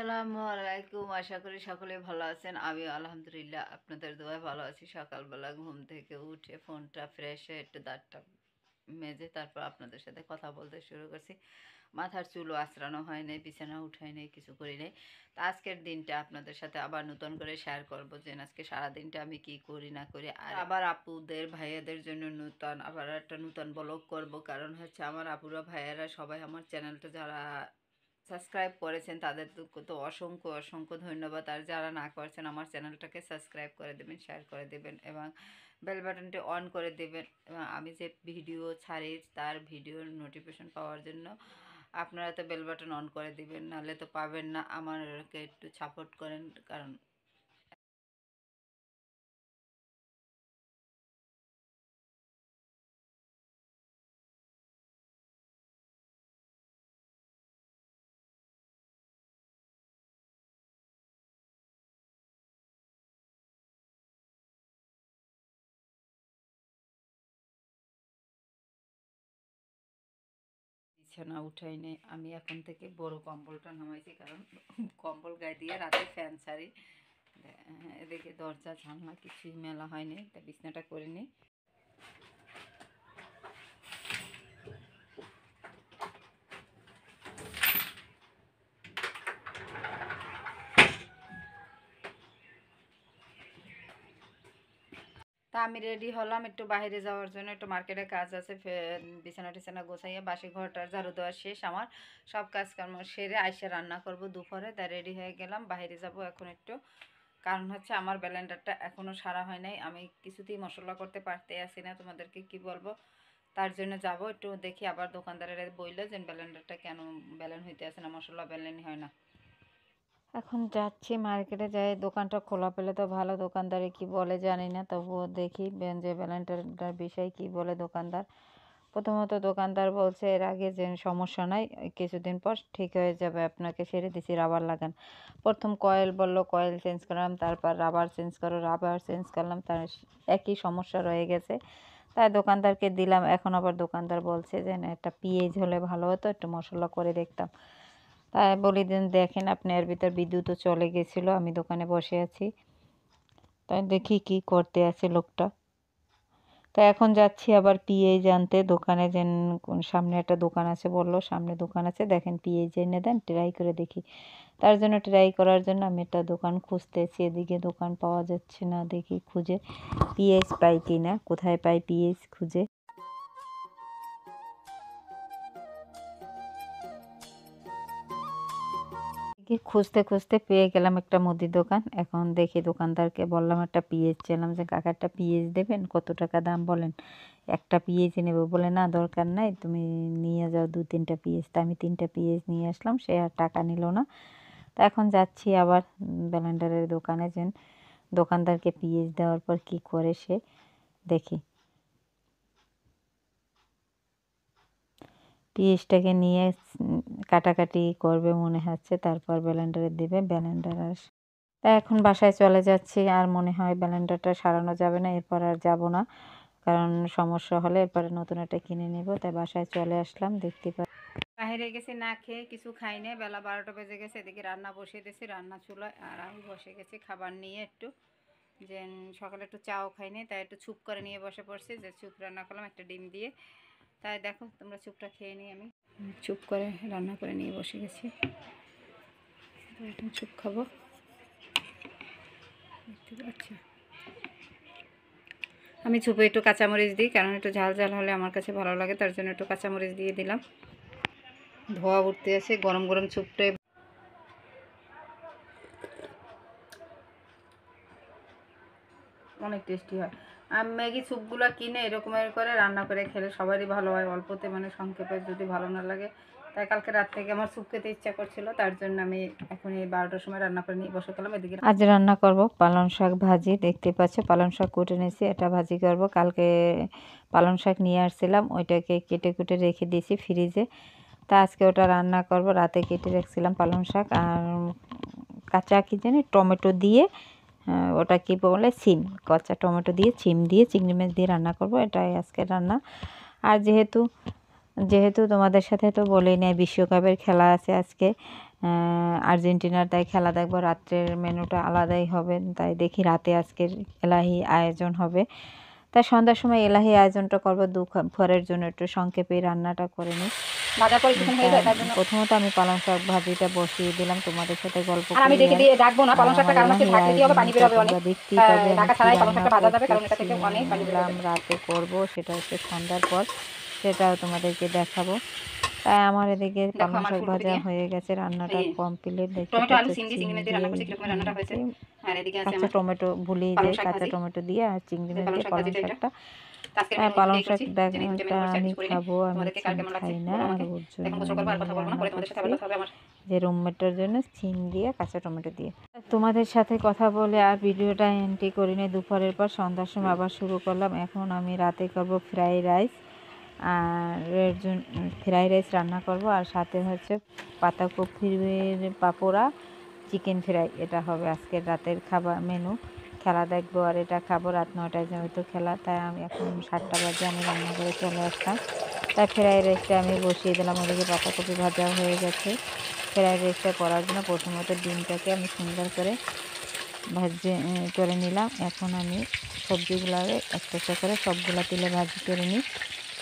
সালামু আলাইকুম আশা করি সকলে ভালো আছেন আমি আলহামদুলিল্লাহ আপনাদের দোয়া ভালো আছি সকালবেলা ঘুম থেকে উঠে ফোনটা ফ্রেশ হয়ে একটু দাঁতটা মেজে তারপর আপনাদের সাথে কথা বলতে শুরু করছি মাথার চুলও আশ্রানো হয় নাই বিছানা উঠায় নাই কিছু করি নাই তো আজকের দিনটা আপনাদের সাথে আবার নতুন করে শেয়ার করবো যে আজকে সারাদিনটা আমি কি করি না করি আর আবার আপুদের ভাইয়াদের জন্য নূতন আবার একটা নূতন ব্লগ করব কারণ হচ্ছে আমার আপুরা ভাইয়ারা সবাই আমার চ্যানেলটা যারা সাবস্ক্রাইব করেছেন তাদের তো অসংখ্য অসংখ্য ধন্যবাদ আর যারা না করছেন আমার চ্যানেলটাকে সাবস্ক্রাইব করে দেবেন শেয়ার করে দেবেন এবং বেল বাটনটি অন করে দেবেন এবং আমি যে ভিডিও ছাড়ি তার ভিডিওর নোটিফিকেশন পাওয়ার জন্য আপনারা তো বেল বাটন অন করে দেবেন নাহলে তো পাবেন না আমারকে একটু সাপোর্ট করেন কারণ বিছানা উঠাই নেই আমি এখন থেকে বড় কম্বলটা নামাইছি কারণ কম্বল গায়ে দিয়ে রাতে ফ্যান ছাড়ি এদিকে দরজা জানলা কিছুই মেলা হয়নি তা বিছনাটা করে নিই তা আমি রেডি হলাম একটু বাইরে যাওয়ার জন্য একটু মার্কেটে কাজ আছে বিছানা টিছানা গোছাইয়া বাসি ঘরটার ঝাড়ু দেওয়া শেষ আমার সব কাজকর্ম সেরে আইসে রান্না করব দুপুরে তা রেডি হয়ে গেলাম বাইরে যাব এখন একটু কারণ হচ্ছে আমার ব্যালেন্ডারটা এখনও সারা হয় নাই আমি কিছুতেই মশলা করতে পারতে আসি না তোমাদেরকে কি বলবো তার জন্য যাব একটু দেখি আবার দোকানদারেরা বইলে যে ব্যালেন্ডারটা কেন ব্যালেন হইতে আসে না মশলা ব্যালেন হয় না এখন যাচ্ছি মার্কেটে যাই দোকানটা খোলা পেলে তো ভালো দোকানদারে কি বলে জানি না তবুও দেখি যে ব্যালেন্টারটার বিষয়ে কি বলে দোকানদার প্রথমত দোকানদার বলছে এর আগে যে সমস্যা নাই কিছুদিন পর ঠিক হয়ে যাবে আপনাকে সেরে দিছি রাবার লাগান প্রথম কয়েল বলল কয়েল চেঞ্জ করলাম তারপর রাবার চেঞ্জ করো রাবার চেঞ্জ করলাম তার একই সমস্যা রয়ে গেছে তাই দোকানদারকে দিলাম এখন আবার দোকানদার বলছে যে না একটা পিএইচ হলে ভালো হতো একটু মশলা করে দেখতাম তাই বলি দেন দেখেন আপনি এর ভিতর বিদ্যুৎও চলে গেছিলো আমি দোকানে বসে আছি তাই দেখি কি করতে আছে লোকটা তা এখন যাচ্ছি আবার পিএ জানতে দোকানে যেন সামনে একটা দোকান আছে বললো সামনে দোকান আছে দেখেন পিএ জেনে দেন ট্রাই করে দেখি তার জন্য ট্রাই করার জন্য আমি একটা দোকান খুঁজতেছি এদিকে দোকান পাওয়া যাচ্ছে না দেখি খুঁজে পিএস পাই কি না কোথায় পাই পিএস খুঁজে খুঁজতে খুঁজতে পেয়ে গেলাম একটা মুদি দোকান এখন দেখি দোকানদারকে বললাম একটা পিঁয়াজ চেলাম যে কাকা একটা দেবেন কত টাকা দাম বলেন একটা পিঁয়াজ নেবো বলে না দরকার নাই তুমি নিয়ে যাও দু তিনটা পিঁয়াজ তা আমি তিনটা পিঁয়াজ নিয়ে আসলাম সে আর টাকা নিল না তা এখন যাচ্ছি আবার ব্যালেন্ডারের দোকানে যেন দোকানদারকে পিঁয়াজ দেওয়ার পর কি করে সে দেখি পিঁয়াজটাকে নিয়ে কাটাকাটি করবে মনে হচ্ছে তারপর ব্যালেন্ডারে দেবে ব্যালেন্ডার আর তা এখন বাসায় চলে যাচ্ছি আর মনে হয় ব্যালেন্ডারটা সারানো যাবে না এরপর আর যাব না কারণ সমস্যা হলে এরপরে নতুন একটা কিনে নেব তাই বাসায় চলে আসলাম দেখতে পাই বাইরে গেছি না খেয়ে কিছু খাই না বেলা বারোটা বেজে গেছে এদিকে রান্না বসিয়ে দিয়েছি রান্না চুলো আর আমি বসে গেছি খাবার নিয়ে একটু যে সকালে একটু চাও খাইনি তাই একটু চুপ করে নিয়ে বসে পড়ছি যে চুপ রান্না করলাম একটা ডিম দিয়ে তাই দেখো তোমরা চুপটা খেয়ে নিই আমি চুপ করে রান্না করে নিয়ে বসে গেছি চুপ খাবো আচ্ছা আমি চুপে একটু কাঁচামরিচ দিই কারণ একটু ঝাল ঝাল হলে আমার কাছে ভালো লাগে তার জন্য একটু কাঁচামরিচ দিয়ে দিলাম ধোয়া উঠতে আছে গরম গরম চুপটাই অনেক টেস্টি হয় ম্যাগি স্যুপগুলো কিনে এরকম করে রান্না করে খেলে সবারই ভালো হয় অল্পতে মানে সংক্ষেপে যদি ভালো না লাগে তাই কালকে রাত থেকে আমার সুপ খেতে ইচ্ছা করছিল তার জন্য আমি এখন এই বারোটার সময় রান্না করে নিয়ে বসে করলাম এদিকে আজ রান্না করব পালং শাক ভাজি দেখতে পাচ্ছো পালং শাক কুটে নিয়েছি এটা ভাজি করব কালকে পালং শাক নিয়ে আসছিলাম ওইটাকে কেটে কুটে রেখে দিয়েছি ফ্রিজে তা আজকে ওটা রান্না করব রাতে কেটে রাখছিলাম পালং শাক আর কাঁচা কি জানি টমেটো দিয়ে ওটা কী বলে সিম কচা টমেটো দিয়ে সিম দিয়ে চিংড়ি মাছ দিয়ে রান্না করব এটাই আজকের রান্না আর যেহেতু যেহেতু তোমাদের সাথে তো বলেই নেয় বিশ্বকাপের খেলা আছে আজকে আর্জেন্টিনার তাই খেলা দেখবো রাত্রের মেনুটা আলাদাই হবে তাই দেখি রাতে আজকের এলাহি আয়োজন হবে তাই সন্ধ্যার সময় এলাহি আয়োজনটা করবো দু ঘরের জন্য একটু সংক্ষেপে রান্নাটা করে নিই প্রথমত আমি পালং শাক ভাজিটা বসিয়ে দিলাম তোমাদের সাথে গল্প রাতে করব সেটা হচ্ছে সন্ধ্যার পর সেটাও তোমাদেরকে দেখাবো তাই হ্যাঁ, আমার এদিকে পালং শাক ভাজা হয়ে গেছে রান্নাটা কমপ্লিট দেখতে কাঁচা টমেটো ভুলিয়ে দিয়ে কাঁচা টমেটো দিয়ে আর চিংড়ি মাছ দিয়ে পালং শাকটা হ্যাঁ, পালং শাক দেখটা আমি খাবো আমি খাই না আর ওর জন্য যে রুমমেটের জন্য সিম দিয়ে কাঁচা টমেটো দিয়ে তোমাদের সাথে কথা বলে আর ভিডিওটা এন্ট্রি করিনি দুপুরের পর সন্ধ্যার সময় আবার শুরু করলাম এখন আমি রাতে করব ফ্রাই রাইস আর এর জন্য ফ্রাইড রাইস রান্না করব আর সাথে হচ্ছে পাতাকপির পাপোড়া চিকেন ফ্রাই এটা হবে আজকের রাতের খাবার মেনু খেলা দেখবো আর এটা খাবো রাত নটায় যে তো খেলা তাই আমি এখন সাতটা বাজে আমি রান্না করে চলে আসতাম তাই ফ্রাইড রাইসটা আমি বসিয়ে দিলাম ওদিকে পাতাকপি ভাজা হয়ে গেছে ফ্রাইড রাইসটা করার জন্য প্রথমত ডিমটাকে আমি সুন্দর করে ভাজি করে নিলাম এখন আমি সবজিগুলো একটা একটা করে সবগুলো তেলে ভাজি করে নিই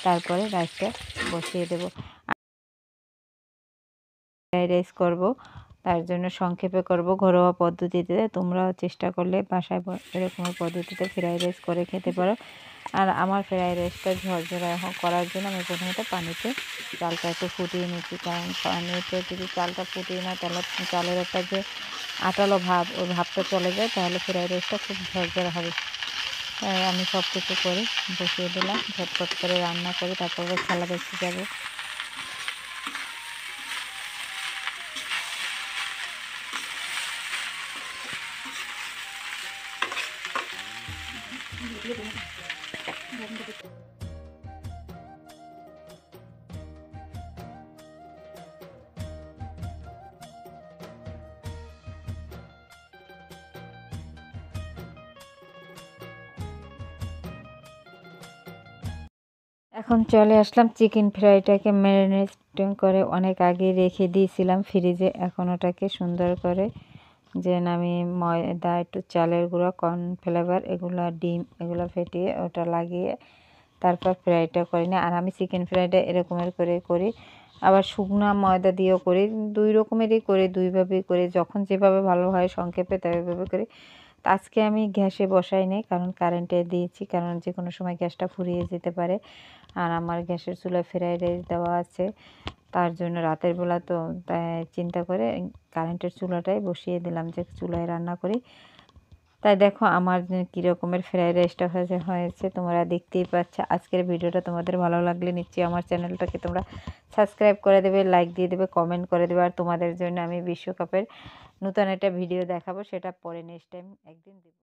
তারপরে রাইসটা বসিয়ে দেব ফ্রাইড রাইস করবো তার জন্য সংক্ষেপে করব ঘরোয়া পদ্ধতিতে তোমরাও চেষ্টা করলে বাসায় এরকম পদ্ধতিতে ফ্রাইড রাইস করে খেতে পারো আর আমার ফ্রাইড রাইসটা ঝরঝরা করার জন্য আমি প্রথমত পানিতে চালটা একটু ফুটিয়ে নিচ্ছি কারণ পানিতে যদি চালটা ফুটিয়ে না তাহলে চালের একটা যে আটালো ভাব ওই ভাবটা চলে যায় তাহলে ফ্রাইড রাইসটা খুব ঝরঝরা হবে হ্যাঁ, আমি সব কিছু করে বসিয়ে দিলাম ঝটপট করে রান্না করে তারপর খেলা দেখতে যাবো এখন চলে আসলাম চিকেন ফ্রাইটাকে ম্যারিনেট করে অনেক আগে রেখে দিয়েছিলাম ফ্রিজে এখন ওটাকে সুন্দর করে যে আমি ময়দা একটু চালের গুঁড়ো কর্ন ফ্লেভার এগুলো ডিম এগুলো ফেটিয়ে ওটা লাগিয়ে তারপর ফ্রাইটা করি না আর আমি চিকেন ফ্রাইটা এরকমের করে করি আবার শুকনো ময়দা দিয়েও করি দুই রকমেরই করে দুইভাবেই করে যখন যেভাবে ভালো হয় সংক্ষেপে তাইভাবে করি আজকে আমি গ্যাসে বসাই নেই কারণ কারেন্টে দিয়েছি কারণ যে কোনো সময় গ্যাসটা ফুরিয়ে যেতে পারে আর আমার গ্যাসের চুলা ফ্রাইড রাইস দেওয়া আছে তার জন্য রাতের বেলা তো চিন্তা করে কারেন্টের চুলাটাই বসিয়ে দিলাম যে চুলায় রান্না করি তাই দেখো আমার কী রকমের ফ্রাইড রাইসটা হয়েছে হয়েছে তোমরা দেখতেই পাচ্ছ আজকের ভিডিওটা তোমাদের ভালো লাগলে নিশ্চয়ই আমার চ্যানেলটাকে তোমরা সাবস্ক্রাইব করে দেবে লাইক দিয়ে দেবে কমেন্ট করে দেবে আর তোমাদের জন্য আমি বিশ্বকাপের নতুন একটা ভিডিও দেখাবো সেটা পরে নেক্সট টাইম একদিন দেবো